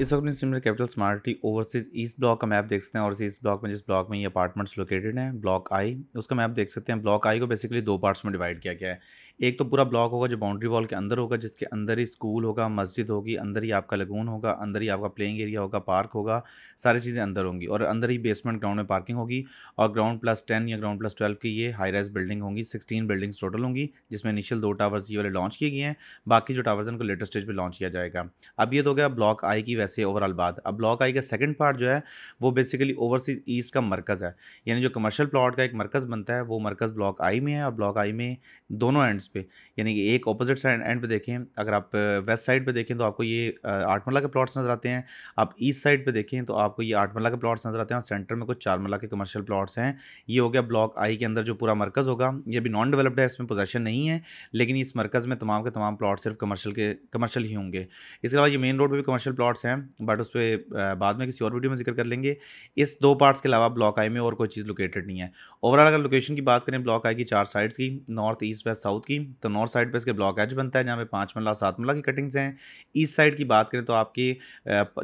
इस वक्त अपनी similar capital smarty overseas east block का मैप देख सकते हैं और इस ब्लॉक में जिस ब्लॉक में ये अपार्टमेंट्स लोकेटेड हैं ब्लॉक आई उसका मैप देख सकते हैं ब्लॉक आई को बेसिकली दो पार्ट्स में डिवाइड किया गया है एक तो पूरा ब्लॉक होगा जो बाउंड्री वॉल के अंदर होगा जिसके अंदर ही स्कूल होगा मस्जिद होगी अंदर ही आपका लगून होगा अंदर ही आपका प्लेइंग एरिया होगा पार्क होगा सारी चीज़ें अंदर होंगी और अंदर ही बेसमेंट ग्राउंड में पार्किंग होगी और ग्राउंड प्लस टेन या ग्राउंड प्लस ट्वेल्व की ये हाई राइज बिल्डिंग होंगी सिक्सटीन बिल्डिंग्स टोटल होंगी जिसमें इनिशियल दो टावर्स ये वाले लॉन्च किए गए हैं बाकी जो टावर्स हैं उनको लेटेस्ट स्टेज पर लॉन्च किया जाएगा अब ये तो गया ब्लॉक आई की वैसे ओवरऑल बात अब ब्लॉक आई का सेकेंड पार्ट जो है वो बेसिकली ओवरसीज ईस्ट का मरकज़ है यानी जो कमर्शियल प्लॉट का एक मरकज़ बनता है वो मरकज़ ब्लॉक आई में है और ब्लॉक आई में दोनों एंड पॉइंट्स पे यानी कि एक अपोजिट साइड एंड पे देखें अगर आप वेस्ट साइड पे देखें तो आपको ये आठमला के प्लॉट्स नज़र आते हैं आप ईस्ट साइड पे देखें तो आपको ये आठमला के प्लॉट्स नज़र आते हैं और सेंटर में कुछ चार मल्ला के कमर्शियल प्लॉट्स हैं ये हो गया ब्लॉक आई के अंदर जो पूरा मरकज़ होगा ये भी नॉन डेवलप्ड है इसमें पोजेशन नहीं है लेकिन इस मरकज़ में तमाम के तमाम प्लाट्स सिर्फ कमर्शियल के कमर्शियल ही होंगे इसके अलावा ये मेन रोड पर भी कमर्शियल प्लाट्स हैं बट उस पर बाद में किसी और वीडियो में जिक्र कर लेंगे इस दो पार्ट्स के अलावा ब्लॉक आई में और कोई चीज़ लोकेटेड नहीं है ओवरऑल अगर लोकेशन की बात करें ब्लॉक आई की चार साइड्स की नॉर्थ ईस्ट वेस्ट साउथ की की तो नॉर्थ साइड पे इसके ब्लॉक एज बनता है जहाँ पे पाँच मल्ला सात मल्ला की कटिंग्स हैं ईस्ट साइड की बात करें तो आपकी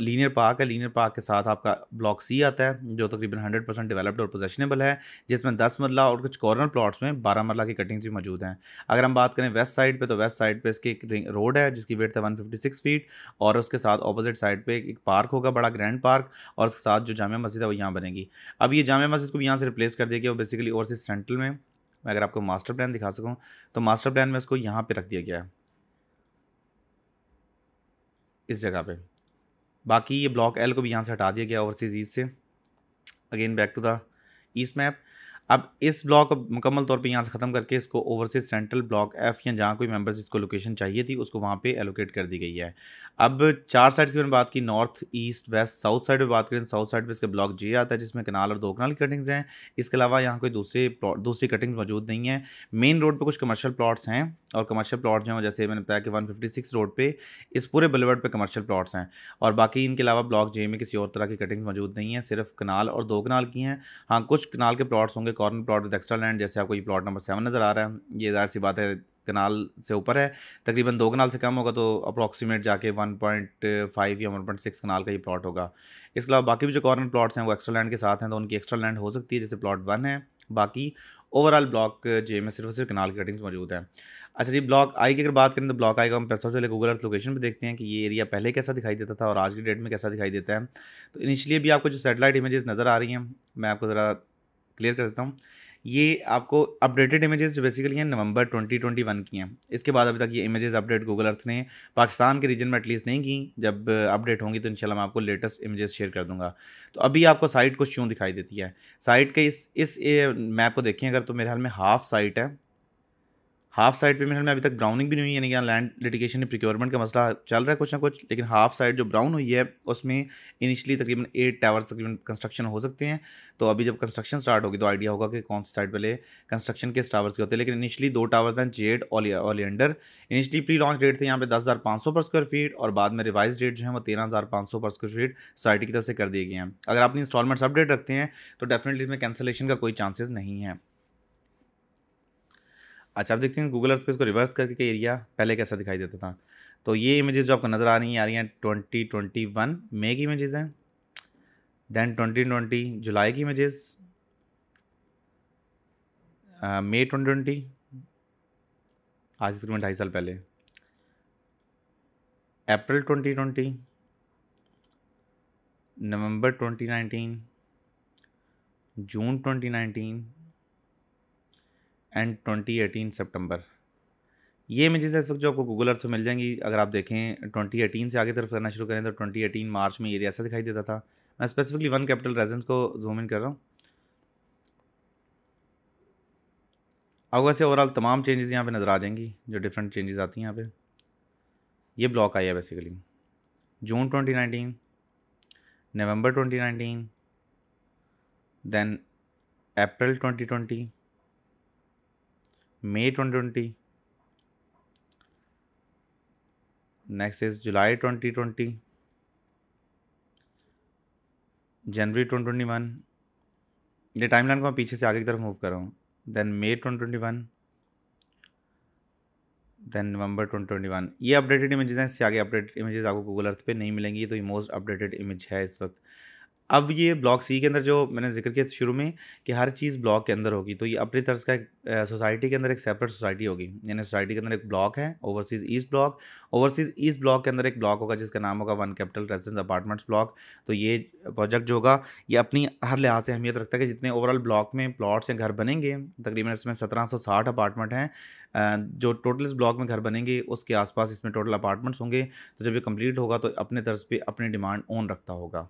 लीनियर पार्क है लीनियर पार्क के साथ आपका ब्लॉक सी आता है जो तकरीबन हंड्रेड परसेंट डेवलप्ड और पोजेशनेबल है जिसमें दस मरला और कुछ कॉर्नर प्लाट्स में बारह मरला की कटिंग्स भी मौजूद हैं अगर हम बात करें वेस्ट साइड पर तो वेस्ट साइड पर इसकी एक रोड है जिसकी वेट है वन फीट और उसके साथ अपोजिट साइड पर एक पार्क होगा बड़ा ग्रैंड पार्क और उसके साथ जो जाम मस्जिद है वो यहाँ बनेगी अब ये जाम मस्जिद को भी यहाँ से रिप्लेस कर देगी और बेसिकली ओवरसीज सेंट्रल में मैं अगर आपको मास्टर प्लान दिखा सकूँ तो मास्टर प्लान में उसको यहाँ पर रख दिया गया है इस जगह पर बाकी ये ब्लॉक एल को भी यहाँ से हटा दिया गया ओवरसीज़ ईस्ट से again back to the east map अब इस ब्लॉक को मुकम्मल तौर पे यहाँ से ख़त्म करके इसको ओवरसीज सेंट्रल ब्लॉक एफ़ या जहाँ कोई मेंबर्स इसको लोकेशन चाहिए थी उसको वहाँ पे एलोकेट कर दी गई है अब चार साइड्स की मैंने बात की north east west south side पे बात करें साउथ साइड पे इसके ब्लॉक जे आता है जिसमें कनाल और दो कनाल की कटिंग्स हैं इसके अलावा यहाँ कोई दूसरे दूसरी कटिंग्स मौजूद नहीं है मेन रोड पर कुछ कमर्शल प्लाट्स हैं और कमर्शल प्लाट जो हैं जैसे मैंने बताया कि वन रोड पे इस पूरे बलवर्ड पे कमर्शल प्लाट्स हैं और बाकी इनके अलावा ब्लॉक जे में किसी और तरह की कटिंग्स मौजूद नहीं है सिर्फ कनाल और दो कनाल की हैं हाँ कुछ कनाल के प्लाट्स होंगे corner plot with extra land जैसे आपको ये प्लॉट नंबर सेवन नज़र आ रहा है ये जाहिर सी बात है कनाल से ऊपर है तकरीबन दो कनाल से कम होगा तो अप्रॉक्सीमेट जाके 1.5 या 1.6 कनाल का ये प्लॉट होगा इसके अलावा बाकी भी जो कॉर्नर प्लॉट्स हैं वो एक्स्ट्रा लैंड के साथ हैं तो उनकी एक्स्ट्रा लैंड हो सकती है जैसे प्लॉट वन है बाकी ओवरऑल ब्लॉक जे में सिर्फ सिर्फ कनाल की कटिंग्स मौजूद हैं अच्छा जी ब्लॉक आई की अगर बात करें तो ब्लॉक आई का हम सबसे पहले गूगल अर्थ लोकेशन पर देखते हैं कि ये एरिया पहले कैसा दिखाई देता था और आज की डेट में कैसा दिखाई देता है तो इनिशियली भी आपको जो सेटेलाइट इमेजेस नज़र आ रही हैं मैं आपको ज़रा क्लियर कर देता हूँ ये आपको अपडेटेड इमेजेस जो बेसिकली हैं नवंबर 2021 की हैं इसके बाद अभी तक ये इमेजेस अपडेट गूगल अर्थ ने पाकिस्तान के रीजन में एटलीस्ट नहीं की जब अपडेट होंगी तो इंशाल्लाह मैं आपको लेटेस्ट इमेजेस शेयर कर दूंगा तो अभी आपको साइट कुछ यूँ दिखाई देती है साइट के इस इस मैप को देखें अगर तो मेरे हाल में हाफ साइट है हाफ साइड पे मेरे में अभी तक ब्राउनिंग भी नहीं हुई यानी कि लैंड लिटिगेशन प्रिक्योरमेंट का मसला चल रहा है कुछ ना कुछ लेकिन हाफ साइड जो ब्राउन हुई है उसमें इनिशियली तकरीबन एट टावर तकरीबन कंस्ट्रक्शन हो सकते हैं तो अभी जब कंस्ट्रक्शन स्टार्ट होगी तो आइडिया होगा कि कौन सी साइड पहले कंस्ट्रक्शन किस टावर्स के होते हैं लेकिन इनिशियली दो टावर्स हैं जेड और एंडर इनिशियली प्री लॉन्च रेट थे यहाँ पे दस हज़ार पाँच सौ पर स्क्वायर फीट और बाद में रिवाइज रेट जो है वो तेरह हज़ार पाँच सौ पर स्क्वायर फीट सोसाइटी की तरफ से कर दिए गए हैं अगर अपनी इंस्टॉलमेंट्स अपडेट रखते हैं तो डेफिनेटली इसमें कैंसिलेशन का कोई चांसेस नहीं है अच्छा आप देखते हैं गूगल अर्थ पे इसको रिवर्स करके के एरिया पहले कैसा दिखाई देता था तो ये इमेजेस जो आपको नज़र आ रही हैं आ रही हैं ट्वेंटी ट्वेंटी वन मे की इमेजेस हैं देन ट्वेंटी ट्वेंटी जुलाई की इमेजेस मे ट्वेंटी ट्वेंटी आज तकरीबन ढाई साल पहले April twenty twenty November twenty nineteen June twenty nineteen and twenty eighteen September ये इमेजेस इस जो आपको गूगल अर्थ मिल जाएंगी अगर आप देखें ट्वेंटी एटीन से आगे तरफ करना शुरू करें तो ट्वेंटी एटीन मार्च में एरिया ऐसा दिखाई देता था मैं स्पेसिफिकली वन कैपिटल रेजेंस को जूम इन कर रहा हूँ अब से ओवरऑल तमाम चेंजेस यहाँ पे नज़र आ जाएंगी जो डिफरेंट चेंजेस आती हैं यहाँ पे ये ब्लॉक आई है basically June 2019 November 2019 then April 2020 May twenty twenty next is July twenty twenty January twenty twenty one ये टाइम लाइन को मैं पीछे से आगे की तरफ मूव कर रहा हूँ then May twenty twenty one then November twenty twenty one ये अपडेटेड इमेजेस हैं इससे आगे अपडेटेड इमेजेस आपको गूगल अर्थ पे नहीं मिलेंगी तो ये मोस्ट अपडेटेड इमेज है इस वक्त अब ये ब्लॉक सी के अंदर जो मैंने जिक्र किया शुरू में कि हर चीज़ ब्लॉक के अंदर होगी तो ये अपनी तर्ज का एक सोसाइटी के अंदर एक सेपरेट सोसाइटी होगी यानी सोसाइटी के अंदर एक ब्लॉक है overseas east block overseas east block के अंदर एक ब्लॉक होगा जिसका नाम होगा one capital residence apartments block तो ये प्रोजेक्ट जो होगा ये अपनी हर लिहाज से अहमियत रखता है कि जितने ओवरऑल ब्लॉक में प्लाट्स या घर बनेंगे तकरीबन इसमें सत्रह सौ साठ अपार्टमेंट हैं जो टोटल इस ब्लॉक में घर बनेंगे उसके आसपास इसमें टोटल अपार्टमेंट्स होंगे तो जब ये कंप्लीट होगा तो अपने तर्ज पे अपनी डिमांड ऑन रखता होगा